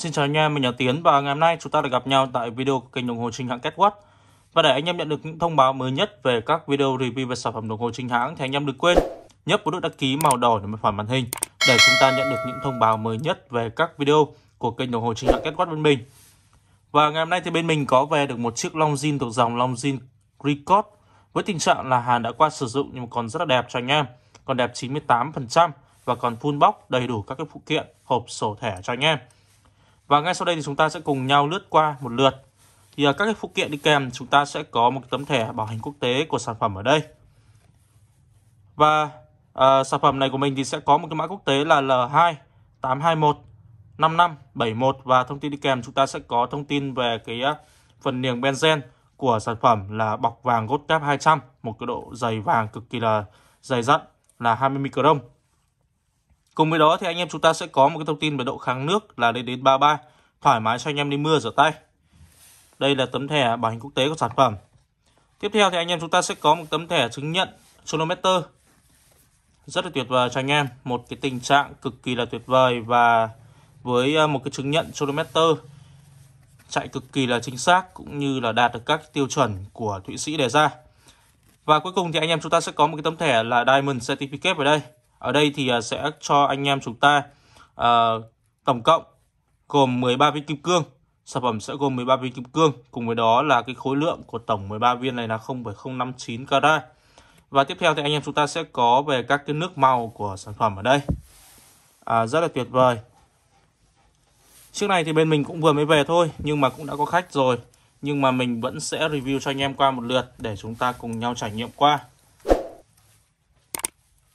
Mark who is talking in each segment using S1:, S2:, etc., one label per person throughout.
S1: Xin chào anh em, mình là Tiến và ngày hôm nay chúng ta được gặp nhau tại video kênh đồng hồ chính hãng catwatch Và để anh em nhận được những thông báo mới nhất về các video review về sản phẩm đồng hồ chính hãng thì anh em đừng quên nhấp vào nút đăng ký màu đỏ ở mặt phản màn hình để chúng ta nhận được những thông báo mới nhất về các video của kênh đồng hồ chính hãng catwatch bên mình. Và ngày hôm nay thì bên mình có về được một chiếc Longines thuộc dòng Longines Record với tình trạng là hàng đã qua sử dụng nhưng còn rất là đẹp cho anh em, còn đẹp 98% và còn full box đầy đủ các cái phụ kiện, hộp sổ thẻ cho anh em. Và ngay sau đây thì chúng ta sẽ cùng nhau lướt qua một lượt. Thì à, các cái phụ kiện đi kèm chúng ta sẽ có một tấm thẻ bảo hành quốc tế của sản phẩm ở đây. Và à, sản phẩm này của mình thì sẽ có một cái mã quốc tế là L2 821 5571 và thông tin đi kèm chúng ta sẽ có thông tin về cái à, phần niềng benzen của sản phẩm là bọc vàng gốt cáp 200, một cái độ dày vàng cực kỳ là dày dặn là 20 micron. Cùng với đó thì anh em chúng ta sẽ có một cái thông tin về độ kháng nước là lên đến 33, thoải mái cho anh em đi mưa rửa tay. Đây là tấm thẻ bảo hành quốc tế của sản phẩm. Tiếp theo thì anh em chúng ta sẽ có một tấm thẻ chứng nhận chronometer. Rất là tuyệt vời cho anh em, một cái tình trạng cực kỳ là tuyệt vời và với ờ, một cái chứng nhận chronometer chạy cực kỳ là chính xác cũng như là đạt được các tiêu chuẩn của Thụy Sĩ đề ra. Và cuối cùng thì anh em chúng ta sẽ có một cái tấm thẻ là Diamond Certificate ở đây. Ở đây thì à, sẽ cho anh em chúng ta uh, tổng cộng gồm 13 viên kim cương. Sản phẩm sẽ gồm 13 viên kim cương. Cùng với đó là cái khối lượng của tổng 13 viên này là 0,059 carat. Và tiếp theo thì anh em chúng ta sẽ có về các cái nước màu của sản phẩm ở đây. À, rất là tuyệt vời. trước này thì bên mình cũng vừa mới về thôi nhưng mà cũng đã có khách rồi. Nhưng mà mình vẫn sẽ review cho anh em qua một lượt để chúng ta cùng nhau trải nghiệm qua.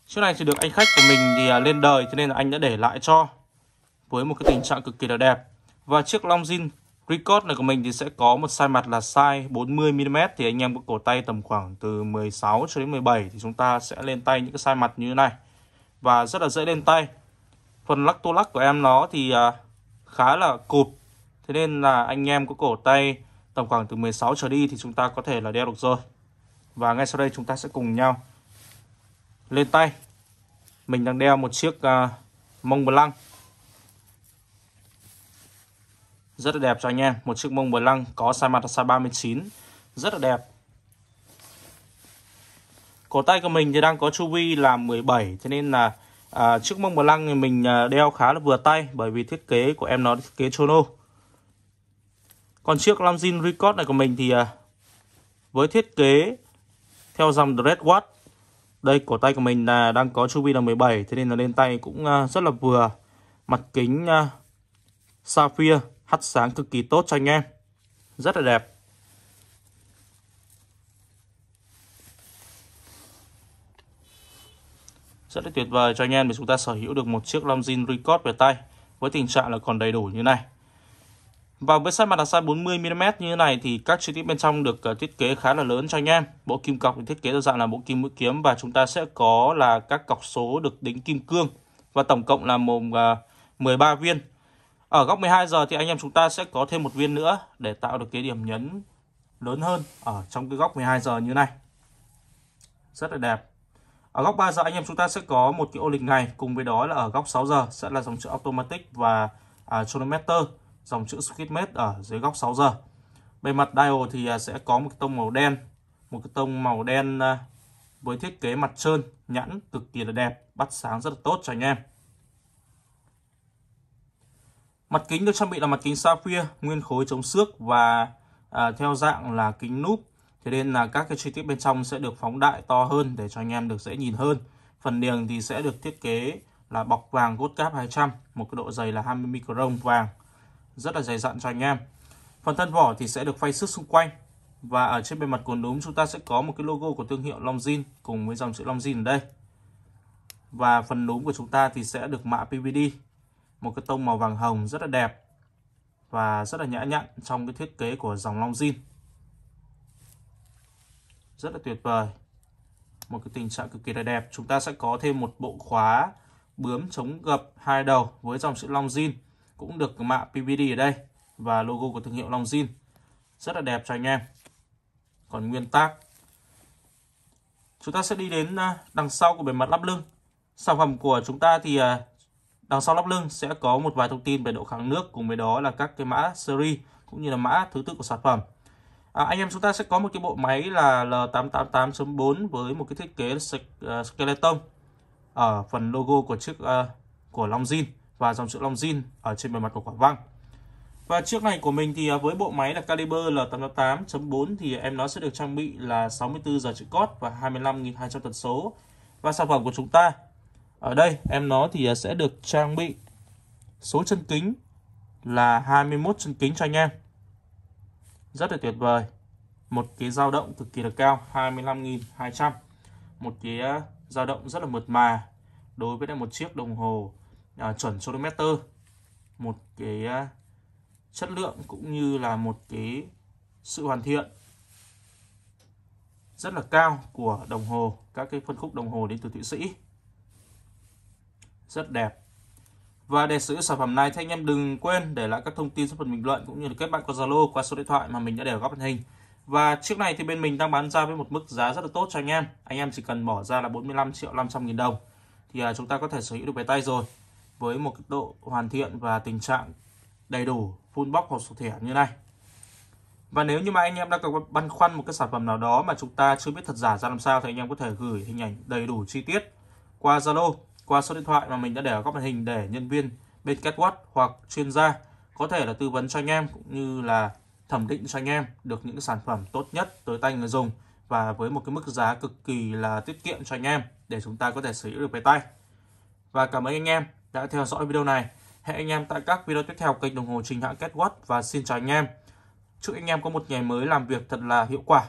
S1: Chiếc này thì được anh khách của mình thì à, lên đời cho nên là anh đã để lại cho với một cái tình trạng cực kỳ là đẹp. Và chiếc Longines Record này của mình thì sẽ có một size mặt là size 40mm thì anh em có cổ tay tầm khoảng từ 16 cho đến 17 thì chúng ta sẽ lên tay những cái size mặt như thế này và rất là dễ lên tay. Phần lắc tô lắc của em nó thì à, khá là cụp thế nên là anh em có cổ tay tầm khoảng từ 16 trở đi thì chúng ta có thể là đeo được rồi. Và ngay sau đây chúng ta sẽ cùng nhau lên tay mình đang đeo một chiếc uh, mông lăng rất là đẹp cho anh em một chiếc mông bờ lăng có size mặt là size 39 rất là đẹp cổ tay của mình thì đang có chu vi là 17 cho nên là à, chiếc mông bờ lăng thì mình à, đeo khá là vừa tay bởi vì thiết kế của em nó thiết kế chrono còn chiếc Lamzin Record này của mình thì à, với thiết kế theo dòng Dreadwatch đây cổ tay của mình là đang có chu vi là 17 thế nên là lên tay cũng à, rất là vừa mặt kính à, sapphire hắt sáng cực kỳ tốt cho anh em rất là đẹp rất là tuyệt vời cho anh em để chúng ta sở hữu được một chiếc Longines Record về tay với tình trạng là còn đầy đủ như này và với sắt mặt đằng xa 40mm như thế này thì các chi tiết bên trong được ờ, thiết kế khá là lớn cho anh em. Bộ kim cọc được thiết kế theo dạng là bộ kim mũi kiếm và chúng ta sẽ có là các cọc số được đính kim cương và tổng cộng là mồm ờ, 13 viên. Ở góc 12 giờ thì anh em chúng ta sẽ có thêm một viên nữa để tạo được cái điểm nhấn lớn hơn ở trong cái góc 12 giờ như này. Rất là đẹp. Ở góc 3 giờ anh em chúng ta sẽ có một cái ô lịch ngày cùng với đó là ở góc 6 giờ sẽ là dòng chữ automatic và à, chronometer dòng chữ Skidmate ở dưới góc 6 giờ. Bề mặt dial thì à, sẽ có một cái tông màu đen, một cái tông màu đen à, với thiết kế mặt trơn, nhẵn cực kỳ là đẹp, bắt sáng rất là tốt cho anh em. Mặt kính được trang bị là mặt kính sapphire, nguyên khối chống xước và à, theo dạng là kính núp. Thế nên là các cái chi tiết bên trong sẽ được phóng đại to hơn để cho anh em được dễ nhìn hơn. Phần niềng thì sẽ được thiết kế là bọc vàng cốt cáp 200, một cái độ dày là 20 micron vàng rất là dày dặn cho anh em phần thân vỏ thì sẽ được phay sức xung quanh và ở trên bề mặt cuốn núm chúng ta sẽ có một cái logo của thương hiệu Longines cùng với dòng chữ Longines ở đây và phần núm của chúng ta thì sẽ được mạ PVD một cái tông màu vàng hồng rất là đẹp và rất là nhã nhặn trong cái thiết kế của dòng Longines rất là tuyệt vời một cái tình trạng cực kỳ là đẹp chúng ta sẽ có thêm một bộ khóa bướm chống gập hai đầu với dòng chữ Longines cũng được mạ PVD ở đây và logo của thương hiệu Longines rất là đẹp cho anh em còn nguyên tác chúng ta sẽ đi đến à, đằng sau của bề mặt lắp lưng sản phẩm của chúng ta thì à, đằng sau lắp lưng sẽ có một vài thông tin về độ kháng nước cùng với đó là các cái mã series cũng như là mã thứ tự của sản phẩm à, anh em chúng ta sẽ có một cái bộ máy là L888.4 với một cái thiết kế à, skeleton ở phần logo của chiếc uh, của Longines và dòng sữa long zin ở trên bề mặt của quả văng. Và chiếc này của mình thì à, với bộ máy là caliber L888.4 thì em nó sẽ được trang bị là 64 giờ chữ cốt và 25.200 tần số. Và sản phẩm của chúng ta ở đây em nó thì à, sẽ được trang bị số chân kính là 21 chân kính cho anh em. Rất là tuyệt vời. Một cái dao động cực kỳ là cao 25.200. Một cái à, dao động rất là mượt mà đối với một chiếc đồng hồ à, chuẩn Sodometer một cái à, chất lượng cũng như là một cái sự hoàn thiện rất là cao của đồng hồ các cái phân khúc đồng hồ đến từ Thụy Sĩ rất đẹp và để sử dụng sản phẩm này thì anh em đừng quên để lại các thông tin trong phần bình luận cũng như là kết bạn qua Zalo qua số điện thoại mà mình đã để ở góc màn hình và chiếc này thì bên mình đang bán ra với một mức giá rất là tốt cho anh em anh em chỉ cần bỏ ra là 45 triệu 500 nghìn đồng thì à, chúng ta có thể sở hữu được về tay rồi với một độ hoàn thiện và tình trạng đầy đủ full box hộp sổ thẻ như này. Và nếu như mà anh em đang có băn khoăn một cái sản phẩm nào đó mà chúng ta chưa biết thật giả ra làm sao thì anh em có thể gửi hình ảnh đầy đủ chi tiết qua Zalo, qua số điện thoại mà mình đã để ở góc màn hình để nhân viên bên CatWatch hoặc chuyên gia có thể là tư vấn cho anh em cũng như là thẩm định cho anh em được những sản phẩm tốt nhất tới tay người dùng và với một cái mức giá cực kỳ là tiết kiệm cho anh em để chúng ta có thể sở hữu được về tay. Và cảm ơn anh em đã theo dõi video này. Hẹn anh em tại các video tiếp theo kênh đồng hồ trình hãng Catwatt và xin chào anh em. Chúc anh em có một ngày mới làm việc thật là hiệu quả.